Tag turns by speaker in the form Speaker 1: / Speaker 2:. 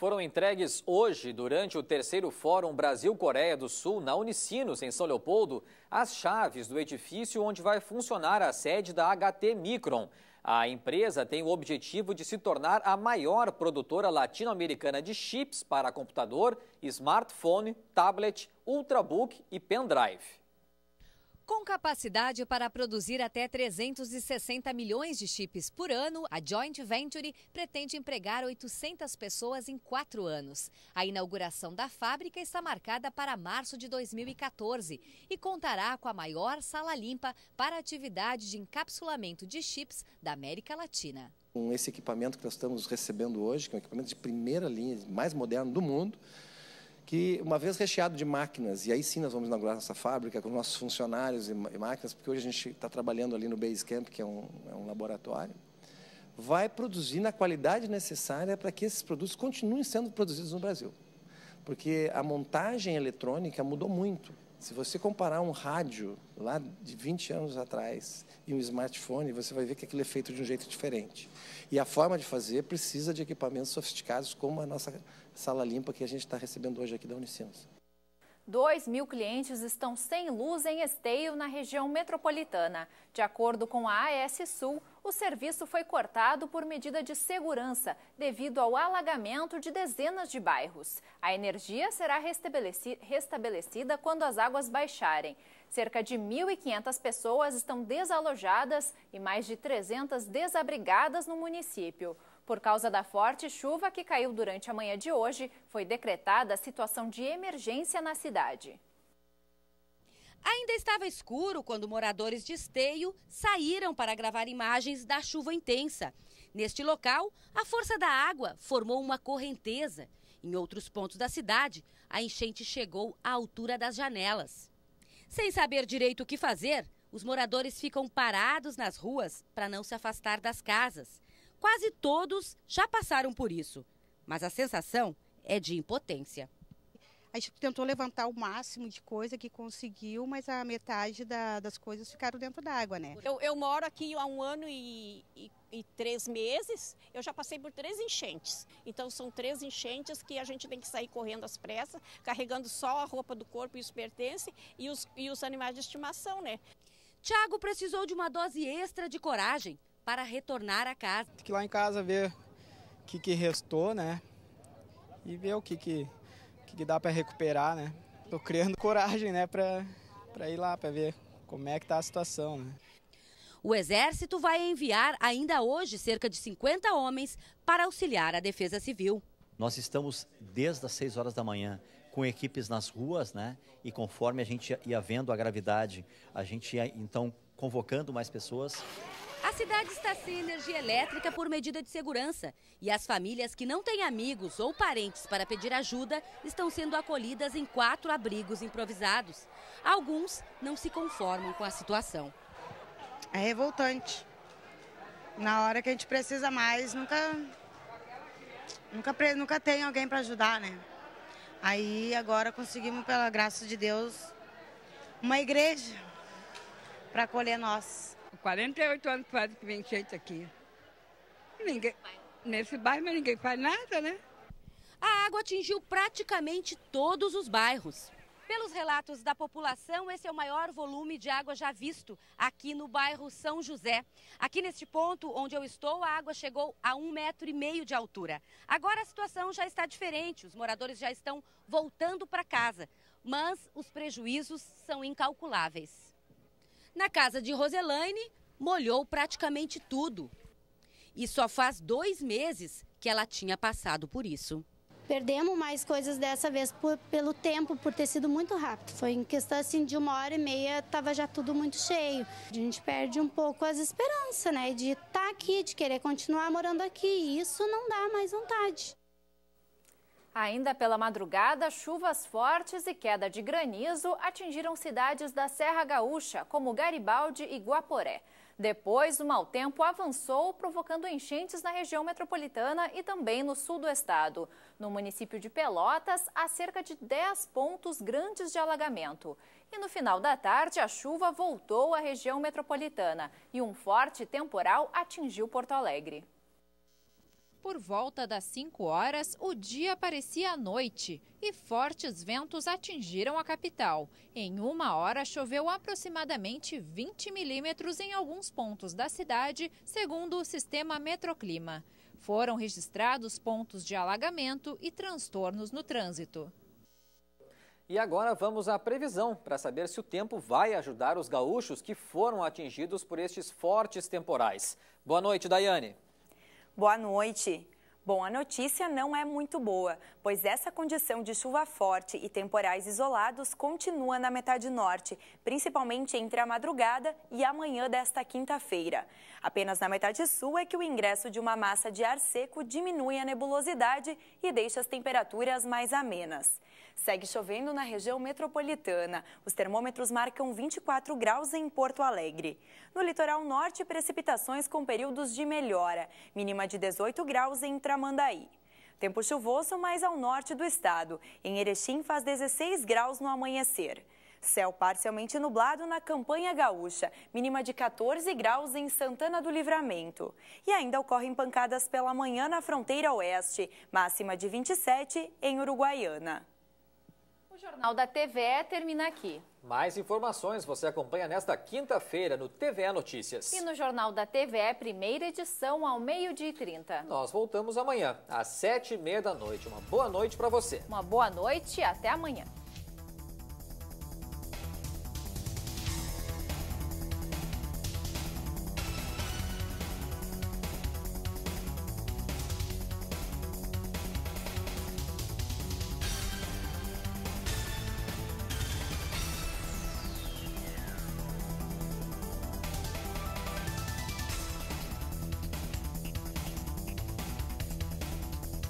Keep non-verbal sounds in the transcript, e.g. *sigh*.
Speaker 1: foram entregues hoje, durante o terceiro Fórum Brasil-Coreia do Sul, na Unicinos, em São Leopoldo, as chaves do edifício onde vai funcionar a sede da HT Micron. A empresa tem o objetivo de se tornar a maior produtora latino-americana de chips para computador, smartphone, tablet, ultrabook e pendrive.
Speaker 2: Com capacidade para produzir até 360 milhões de chips por ano, a joint venture pretende empregar 800 pessoas em quatro anos. A inauguração da fábrica está marcada para março de 2014 e contará com a maior sala limpa para atividade de encapsulamento de chips da América Latina. Com esse equipamento que nós estamos recebendo hoje, que é um equipamento de primeira linha, mais moderno do mundo, que uma vez recheado de máquinas, e aí sim nós vamos inaugurar nossa fábrica com nossos funcionários e máquinas, porque hoje a gente está trabalhando ali no Base Camp, que é um, é um laboratório, vai produzir na qualidade necessária para que esses produtos continuem sendo produzidos no Brasil. Porque a montagem eletrônica mudou muito. Se você comparar um rádio lá de 20 anos atrás e um smartphone, você vai ver que aquilo é feito de um jeito diferente. E a forma de fazer precisa de equipamentos sofisticados, como a nossa sala limpa que a gente está recebendo hoje aqui da Unicinos.
Speaker 3: 2 mil clientes estão sem luz em esteio na região metropolitana. De acordo com a AS Sul, o serviço foi cortado por medida de segurança devido ao alagamento de dezenas de bairros. A energia será restabelecida quando as águas baixarem. Cerca de 1.500 pessoas estão desalojadas e mais de 300 desabrigadas no município. Por causa da forte chuva que caiu durante a manhã de hoje, foi decretada a situação de emergência na cidade. Ainda estava escuro quando moradores de Esteio
Speaker 2: saíram para gravar imagens da chuva intensa. Neste local, a força da água formou uma correnteza. Em outros pontos da cidade, a enchente chegou à altura das janelas. Sem saber direito o que fazer, os moradores ficam parados nas ruas para não se afastar das casas. Quase todos já passaram por isso, mas a sensação é de impotência. A gente tentou levantar o máximo de coisa que conseguiu, mas a metade da, das coisas ficaram dentro d'água, né?
Speaker 4: Eu, eu, moro aqui há um ano e, e, e, três meses, eu já passei por três enchentes. Então são três enchentes que a gente tem que sair correndo às pressas, carregando só a roupa do corpo e os pertences e os, e os animais de estimação, né? Tiago precisou de uma dose
Speaker 2: extra de coragem para retornar à casa. Tem
Speaker 1: que ir lá em casa ver o que, que restou, né? E ver o que, que, que dá para recuperar, né? Tô criando *laughs* coragem, né, para ir lá, para ver como é que tá a situação, né?
Speaker 2: O Exército vai enviar ainda hoje cerca de 50 homens para auxiliar a Defesa Civil.
Speaker 1: Nós estamos desde as 6 horas da manhã com equipes nas ruas, né? E conforme a gente ia vendo a gravidade, a gente ia então convocando mais pessoas.
Speaker 2: A cidade está sem energia elétrica por medida de segurança e as famílias que não têm amigos ou parentes para pedir ajuda estão sendo acolhidas em quatro abrigos improvisados. Alguns não se conformam com a situação. É
Speaker 4: revoltante. Na hora que a gente precisa mais, nunca nunca nunca tem alguém para ajudar, né? Aí agora conseguimos pela graça de Deus uma igreja para acolher nós.
Speaker 2: 48 anos faz que vem enchente aqui. Ninguém, nesse bairro ninguém faz nada, né? A água atingiu praticamente todos os bairros. Pelos relatos da população, esse é o maior volume de água já visto aqui no bairro São José. Aqui neste ponto onde eu estou, a água chegou a um metro e meio de altura. Agora a situação já está diferente, os moradores já estão voltando para casa, mas os prejuízos são incalculáveis. Na casa de Roselaine, molhou praticamente tudo. E só faz dois meses que ela tinha passado por isso. Perdemos mais coisas dessa vez por, pelo tempo, por ter sido muito rápido. Foi em questão assim, de uma hora e meia, estava já tudo muito cheio. A gente perde um pouco
Speaker 3: as esperanças, né? De estar tá aqui, de querer continuar morando aqui. E isso não dá mais vontade. Ainda pela madrugada, chuvas fortes e queda de granizo atingiram cidades da Serra Gaúcha, como Garibaldi e Guaporé. Depois, o mau tempo avançou, provocando enchentes na região metropolitana e também no sul do estado. No município de Pelotas, há cerca de 10 pontos grandes de alagamento. E no final da tarde, a chuva voltou à região metropolitana e um forte temporal atingiu Porto Alegre. Por volta das 5 horas, o dia parecia à noite e fortes ventos atingiram a capital. Em uma hora, choveu aproximadamente 20 milímetros em alguns pontos da cidade, segundo o sistema Metroclima. Foram registrados pontos de alagamento e transtornos no trânsito.
Speaker 1: E agora vamos à previsão para saber se o tempo vai ajudar os gaúchos que foram atingidos por estes
Speaker 4: fortes temporais. Boa noite, Daiane. Boa noite. Bom, a notícia não é muito boa, pois essa condição de chuva forte e temporais isolados continua na metade norte, principalmente entre a madrugada e amanhã desta quinta-feira. Apenas na metade sul é que o ingresso de uma massa de ar seco diminui a nebulosidade e deixa as temperaturas mais amenas. Segue chovendo na região metropolitana. Os termômetros marcam 24 graus em Porto Alegre. No litoral norte, precipitações com períodos de melhora, mínima de 18 graus em Tramandaí. Tempo chuvoso mais ao norte do estado. Em Erechim faz 16 graus no amanhecer. Céu parcialmente nublado na Campanha Gaúcha, mínima de 14 graus em Santana do Livramento. E ainda ocorrem pancadas pela manhã na fronteira oeste, máxima de 27 em Uruguaiana.
Speaker 3: Jornal da TVE termina aqui.
Speaker 1: Mais informações você acompanha nesta quinta-feira no TVE Notícias. E
Speaker 3: no Jornal da TVE, primeira edição, ao meio-dia e trinta.
Speaker 1: Nós voltamos amanhã, às sete e meia da noite. Uma boa noite para você.
Speaker 3: Uma boa noite e até amanhã.